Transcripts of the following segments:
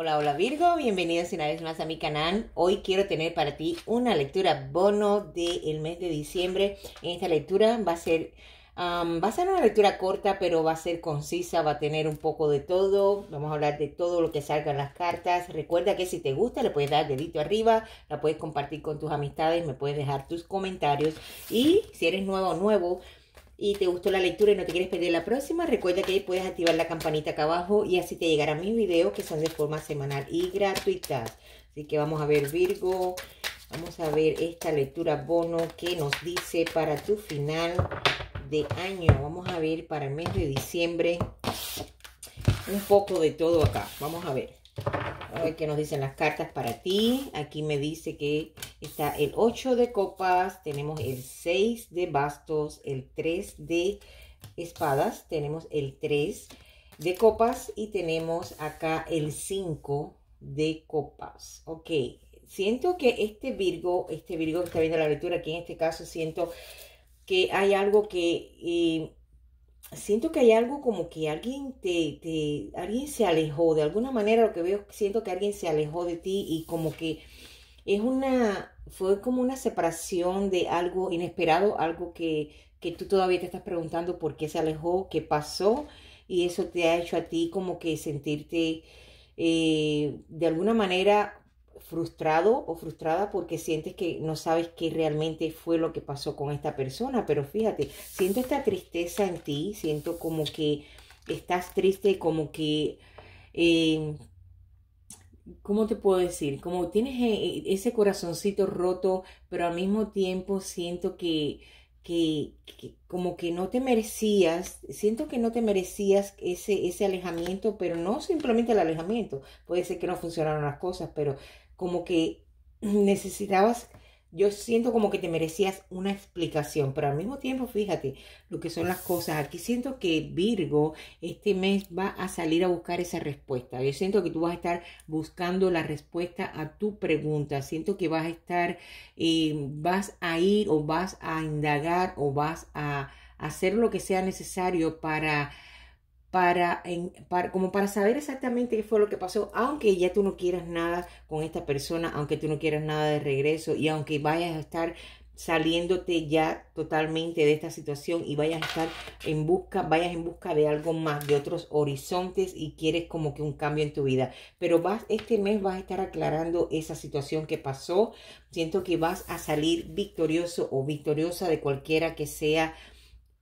Hola, hola Virgo, bienvenidos una vez más a mi canal. Hoy quiero tener para ti una lectura bono del el mes de diciembre. En esta lectura va a ser, va a ser una lectura corta, pero va a ser concisa, va a tener un poco de todo. Vamos a hablar de todo lo que salga en las cartas. Recuerda que si te gusta le puedes dar dedito arriba, la puedes compartir con tus amistades, me puedes dejar tus comentarios. Y si eres nuevo o nuevo, nuevo y te gustó la lectura y no te quieres perder la próxima, recuerda que puedes activar la campanita acá abajo y así te llegarán mis videos que son de forma semanal y gratuitas. Así que vamos a ver Virgo, vamos a ver esta lectura bono que nos dice para tu final de año. Vamos a ver para el mes de diciembre un poco de todo acá. Vamos a ver. A ver qué nos dicen las cartas para ti. Aquí me dice que está el 8 de copas, tenemos el 6 de bastos, el 3 de espadas, tenemos el 3 de copas y tenemos acá el 5 de copas. Ok, siento que este Virgo, este Virgo que está viendo la lectura aquí en este caso, siento que hay algo que... Eh, siento que hay algo como que alguien te, te, alguien se alejó, de alguna manera lo que veo, siento que alguien se alejó de ti y como que es una, fue como una separación de algo inesperado, algo que, que tú todavía te estás preguntando por qué se alejó, qué pasó y eso te ha hecho a ti como que sentirte eh, de alguna manera frustrado o frustrada porque sientes que no sabes qué realmente fue lo que pasó con esta persona, pero fíjate, siento esta tristeza en ti, siento como que estás triste, como que, eh, ¿cómo te puedo decir? Como tienes eh, eh, ese corazoncito roto, pero al mismo tiempo siento que, que, como que no te merecías, siento que no te merecías ese, ese alejamiento, pero no simplemente el alejamiento, puede ser que no funcionaron las cosas, pero como que necesitabas, yo siento como que te merecías una explicación, pero al mismo tiempo, fíjate lo que son las cosas. Aquí siento que Virgo este mes va a salir a buscar esa respuesta. Yo siento que tú vas a estar buscando la respuesta a tu pregunta. Siento que vas a estar, eh, vas a ir o vas a indagar o vas a hacer lo que sea necesario para para, como para saber exactamente qué fue lo que pasó, aunque ya tú no quieras nada con esta persona, aunque tú no quieras nada de regreso y aunque vayas a estar saliéndote ya totalmente de esta situación y vayas a estar en busca, vayas en busca de algo más, de otros horizontes y quieres como que un cambio en tu vida. Pero vas, este mes vas a estar aclarando esa situación que pasó. Siento que vas a salir victorioso o victoriosa de cualquiera que sea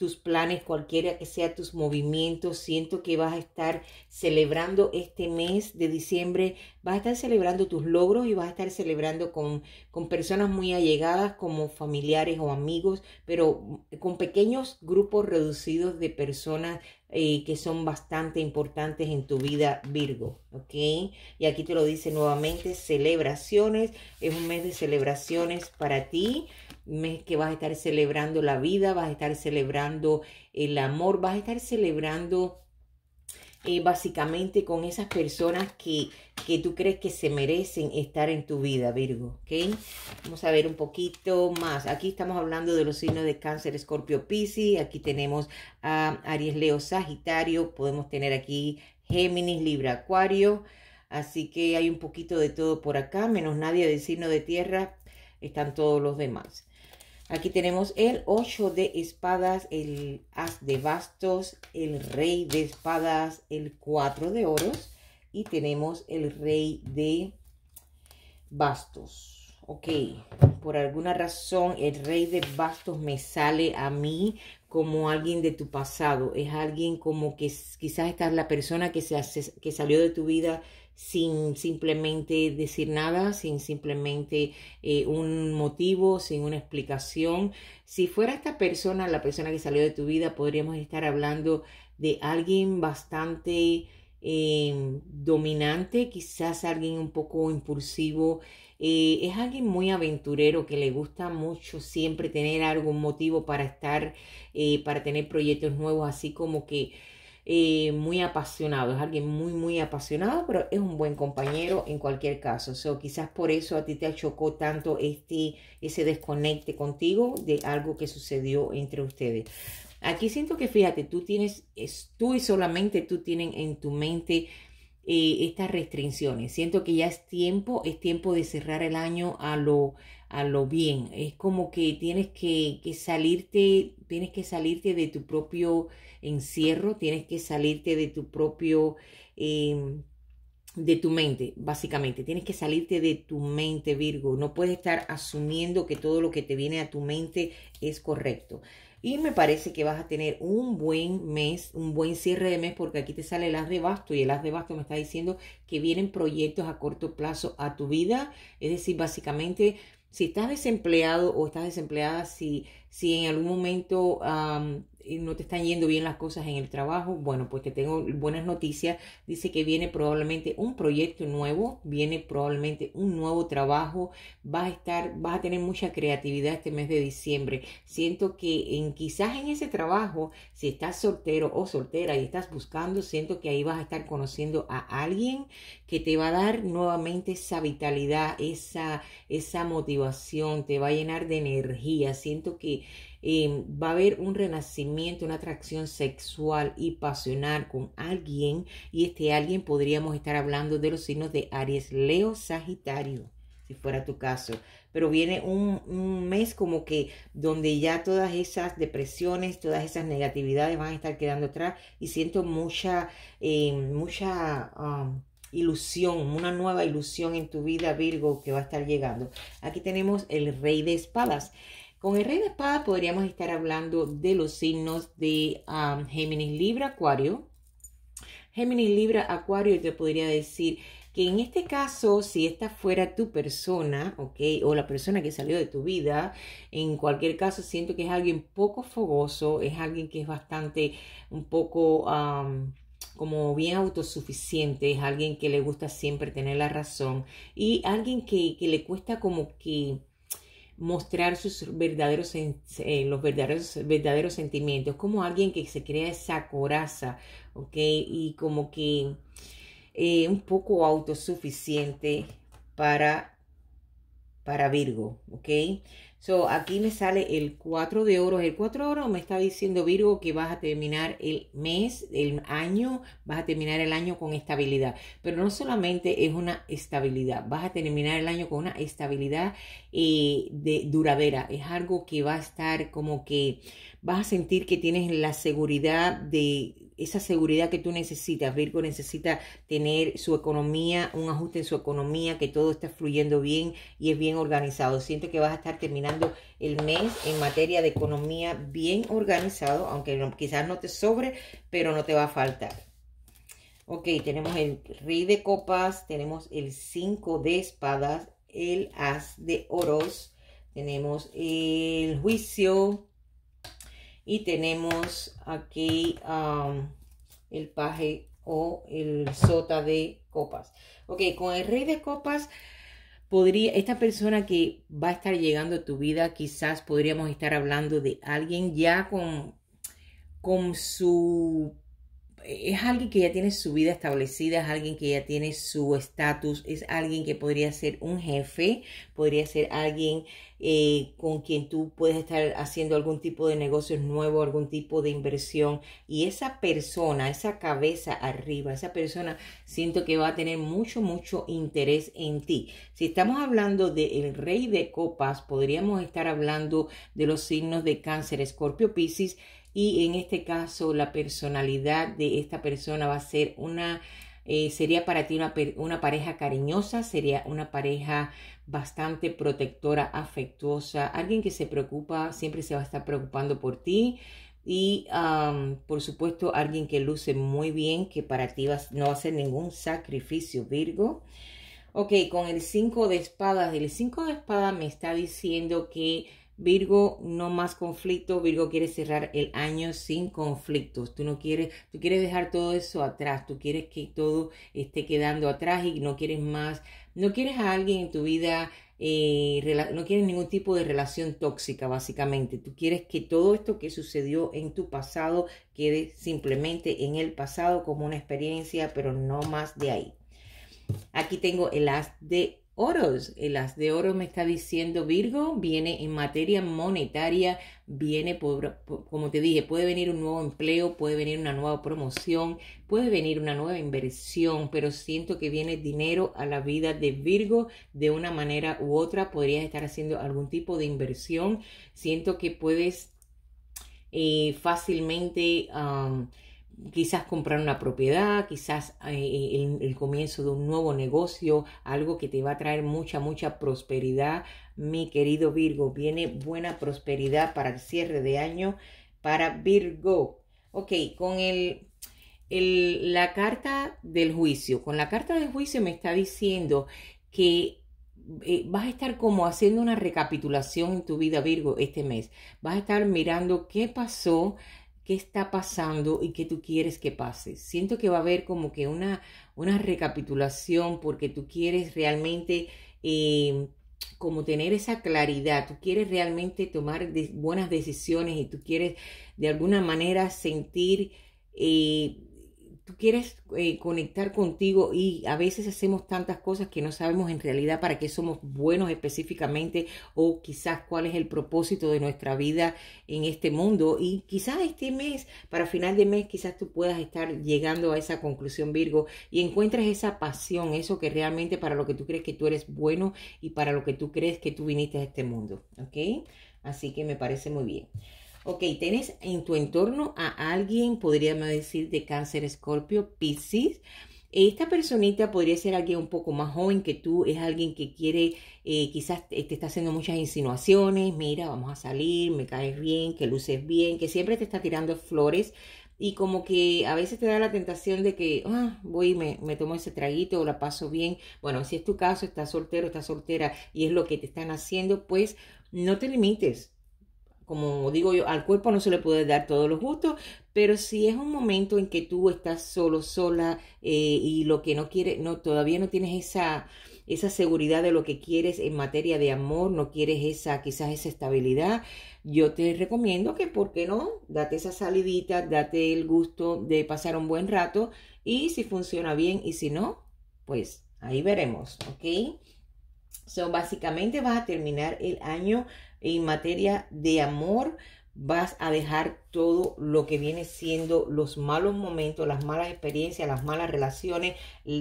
tus planes, cualquiera que sea tus movimientos. Siento que vas a estar celebrando este mes de diciembre, vas a estar celebrando tus logros y vas a estar celebrando con, con personas muy allegadas como familiares o amigos, pero con pequeños grupos reducidos de personas eh, que son bastante importantes en tu vida, Virgo. ¿Ok? Y aquí te lo dice nuevamente, celebraciones, es un mes de celebraciones para ti mes que vas a estar celebrando la vida, vas a estar celebrando el amor, vas a estar celebrando eh, básicamente con esas personas que, tú crees que se merecen estar en tu vida, Virgo. ¿ok? Vamos a ver un poquito más. Aquí estamos hablando de los signos de cáncer, escorpio, piscis. Aquí tenemos a Aries, Leo, Sagitario. Podemos tener aquí Géminis, Libra, Acuario. Así que hay un poquito de todo por acá, menos nadie del signo de tierra. Están todos los demás. Aquí tenemos el 8 de espadas, el as de bastos, el rey de espadas, el 4 de oros y tenemos el rey de bastos. Ok, por alguna razón el rey de bastos me sale a mí como alguien de tu pasado. Es alguien como que quizás esta es la persona que, se que salió de tu vida sin simplemente decir nada, sin simplemente eh, un motivo, sin una explicación. Si fuera esta persona, la persona que salió de tu vida, podríamos estar hablando de alguien bastante em, dominante, quizás alguien un poco impulsivo. Eh, es alguien muy aventurero que le gusta mucho siempre tener algún motivo para estar, eh, para tener proyectos nuevos, así como que eh, muy apasionado, es alguien muy, muy apasionado, pero es un buen compañero en cualquier caso. O quizás por eso a ti te chocó tanto este, ese desconecte contigo de algo que sucedió entre ustedes. Aquí siento que, fíjate, tú tienes, tú y solamente tú tienes en tu mente eh, estas restricciones. Siento que ya es tiempo, es tiempo de cerrar el año a lo a lo bien. Es como que tienes que, salirte, tienes que salirte de tu propio encierro, tienes que salirte de tu propio, em, de tu mente, básicamente. Tienes que salirte de tu mente, Virgo. No puedes estar asumiendo que todo lo que te viene a tu mente es correcto. Y me parece que vas a tener un buen mes, un buen cierre de mes, porque aquí te sale el haz de basto y el haz de basto me está diciendo que vienen proyectos a corto plazo a tu vida. Es decir, básicamente si estás desempleado o estás desempleada, si, si en algún momento no te están yendo bien las cosas en el trabajo, bueno, pues te tengo buenas noticias. Dice que viene probablemente un proyecto nuevo, viene probablemente un nuevo trabajo. Vas a estar, vas a tener mucha creatividad este mes de diciembre. Siento que en, quizás en ese trabajo, si estás soltero o soltera y estás buscando, siento que ahí vas a estar conociendo a alguien que te va a dar nuevamente esa vitalidad, esa, esa motivación, te va a llenar de energía. Siento que Em, va a haber un renacimiento, una atracción sexual y pasional con alguien y este alguien podríamos estar hablando de los signos de Aries, Leo, Sagitario, si fuera tu caso. Pero viene un, mes como que donde ya todas esas depresiones, todas esas negatividades van a estar quedando atrás y siento mucha, em, mucha... Um, ilusión, una nueva ilusión en tu vida, Virgo, que va a estar llegando. Aquí tenemos el rey de espadas. Con el rey de espadas podríamos estar hablando de los signos de um, Géminis Libra Acuario. Géminis Libra Acuario te podría decir que en este caso, si esta fuera tu persona, ¿ok? O la persona que salió de tu vida, en cualquier caso siento que es alguien poco fogoso, es alguien que es bastante un poco... Um, como bien autosuficiente, es alguien que le gusta siempre tener la razón y alguien que le cuesta como que mostrar sus verdaderos, eh, los verdaderos, verdaderos sentimientos, como alguien que se crea esa coraza, ¿ok? Y como que eh, un poco autosuficiente para para Virgo, ¿ok? So, aquí me sale el 4 de oro. El 4 de oro me está diciendo Virgo que vas a terminar el mes, el año, vas a terminar el año con estabilidad. Pero no solamente es una estabilidad, vas a terminar el año con una estabilidad eh, de, duradera. Es algo que va a estar como que vas a sentir que tienes la seguridad de esa seguridad que tú necesitas. Virgo necesita tener su economía, un ajuste en su economía, que todo está fluyendo bien y es bien organizado. Siento que vas a estar terminando el mes en materia de economía bien organizado, aunque quizás no te sobre, pero no te va a faltar. Ok, tenemos el rey de copas, tenemos el 5 de espadas, el as de oros, tenemos el juicio, y tenemos aquí um, el paje o el sota de copas. Ok, con el rey de copas podría, esta persona que va a estar llegando a tu vida, quizás podríamos estar hablando de alguien ya con, con su es alguien que ya tiene su vida establecida, es alguien que ya tiene su estatus, es alguien que podría ser un jefe, podría ser alguien eh, con quien tú puedes estar haciendo algún tipo de negocios nuevo, algún tipo de inversión. Y esa persona, esa cabeza arriba, esa persona, siento que va a tener mucho, mucho interés en ti. Si estamos hablando del rey de copas, podríamos estar hablando de los signos de cáncer, escorpio, piscis y en este caso la personalidad de esta persona va a ser una, eh, sería para ti una, una pareja cariñosa, sería una pareja bastante protectora, afectuosa, alguien que se preocupa, siempre se va a estar preocupando por ti, y por supuesto alguien que luce muy bien, que para ti no va a ser ningún sacrificio, Virgo. Ok, con el 5 de espadas, el 5 de espadas me está diciendo que Virgo, no más conflicto. Virgo quiere cerrar el año sin conflictos. Tú no quieres, tú quieres dejar todo eso atrás. Tú quieres que todo esté quedando atrás y no quieres más, no quieres a alguien en tu vida, eh, no quieres ningún tipo de relación tóxica, básicamente. Tú quieres que todo esto que sucedió en tu pasado quede simplemente en el pasado como una experiencia, pero no más de ahí. Aquí tengo el as de oros. El de oro me está diciendo Virgo, viene en materia monetaria, viene, por, como te dije, puede venir un nuevo empleo, puede venir una nueva promoción, puede venir una nueva inversión, pero siento que viene dinero a la vida de Virgo de una manera u otra. Podrías estar haciendo algún tipo de inversión. Siento que puedes eh, fácilmente quizás comprar una propiedad, quizás eh, eh, el, comienzo de un nuevo negocio, algo que te va a traer mucha, mucha prosperidad. Mi querido Virgo, viene buena prosperidad para el cierre de año para Virgo. Ok, con el, el, la carta del juicio, con la carta del juicio me está diciendo que eh, vas a estar como haciendo una recapitulación en tu vida Virgo este mes. Vas a estar mirando qué pasó, qué está pasando y qué tú quieres que pase. Siento que va a haber como que una, una recapitulación porque tú quieres realmente eh, como tener esa claridad, tú quieres realmente tomar buenas decisiones y tú quieres de alguna manera sentir... Eh, quieres eh, conectar contigo y a veces hacemos tantas cosas que no sabemos en realidad para qué somos buenos específicamente o quizás cuál es el propósito de nuestra vida en este mundo y quizás este mes, para final de mes, quizás tú puedas estar llegando a esa conclusión Virgo y encuentres esa pasión, eso que realmente para lo que tú crees que tú eres bueno y para lo que tú crees que tú viniste a este mundo, ¿ok? Así que me parece muy bien. Ok, tienes en tu entorno a alguien, podríamos decir, de cáncer, escorpio, piscis. Esta personita podría ser alguien un poco más joven que tú, es alguien que quiere, eh, quizás eh, te, está haciendo muchas insinuaciones, mira, vamos a salir, me caes bien, que luces bien, que siempre te está tirando flores y como que a veces te da la tentación de que, ah, voy me, tomo ese traguito o la paso bien. Bueno, si es tu caso, estás soltero, estás soltera y es lo que te están haciendo, pues no te limites como digo yo, al cuerpo no se le puede dar todos los gustos, pero si es un momento en que tú estás solo, sola eh, y lo que no quieres, no, todavía no tienes esa, esa seguridad de lo que quieres en materia de amor, no quieres esa, quizás esa estabilidad, yo te recomiendo que, ¿por qué no? Date esa salidita, date el gusto de pasar un buen rato y si funciona bien y si no, pues ahí veremos, ¿ok? So, básicamente vas a terminar el año en materia de amor, vas a dejar todo lo que viene siendo los malos momentos, las malas experiencias, las malas relaciones,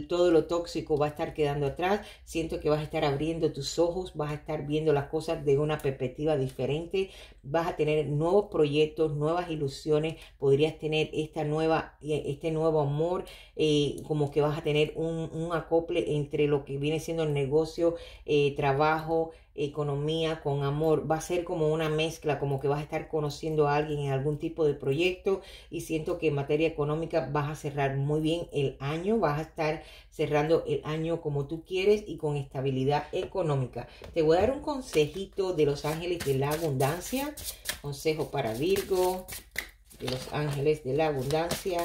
todo lo tóxico va a estar quedando atrás. Siento que vas a estar abriendo tus ojos, vas a estar viendo las cosas de una perspectiva diferente, vas a tener nuevos proyectos, nuevas ilusiones, podrías tener esta nueva, eh, este nuevo amor, eh, como que vas a tener un, acople entre lo que viene siendo el negocio, eh, trabajo, economía con amor. Va a ser como una mezcla, como que vas a estar conociendo a alguien en algún tipo de proyecto y siento que en materia económica vas a cerrar muy bien el año, vas a estar cerrando el año como tú quieres y con estabilidad económica. Te voy a dar un consejito de los ángeles de la abundancia, consejo para Virgo, de los ángeles de la abundancia.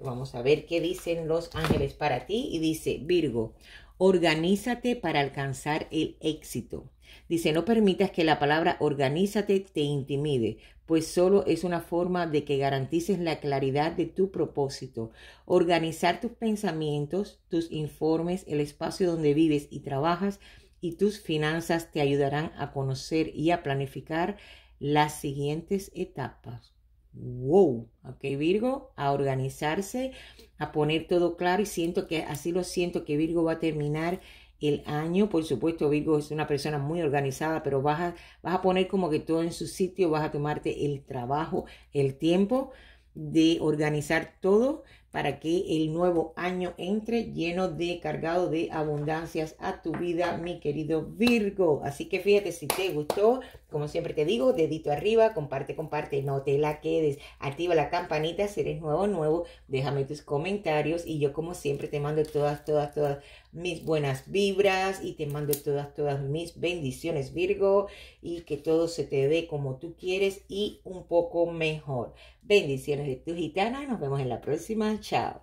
Vamos a ver qué dicen los ángeles para ti. Y dice, Virgo, Organízate para alcanzar el éxito. Dice, no permitas que la palabra organízate te intimide, pues solo es una forma de que garantices la claridad de tu propósito. Organizar tus pensamientos, tus informes, el espacio donde vives y trabajas y tus finanzas te ayudarán a conocer y a planificar las siguientes etapas wow, ok Virgo, a organizarse, a poner todo claro y siento que así lo siento que Virgo va a terminar el año, por supuesto Virgo es una persona muy organizada, pero vas a, vas a poner como que todo en su sitio, vas a tomarte el trabajo, el tiempo de organizar todo para que el nuevo año entre lleno de cargado de abundancias a tu vida, mi querido Virgo. Así que fíjate si te gustó, como siempre te digo, dedito arriba, comparte, comparte, no te la quedes, activa la campanita si eres nuevo, nuevo, déjame tus comentarios y yo como siempre te mando todas, todas, todas mis buenas vibras y te mando todas, todas mis bendiciones Virgo y que todo se te dé como tú quieres y un poco mejor. Bendiciones de gitanas. Nos vemos en la próxima. Chao.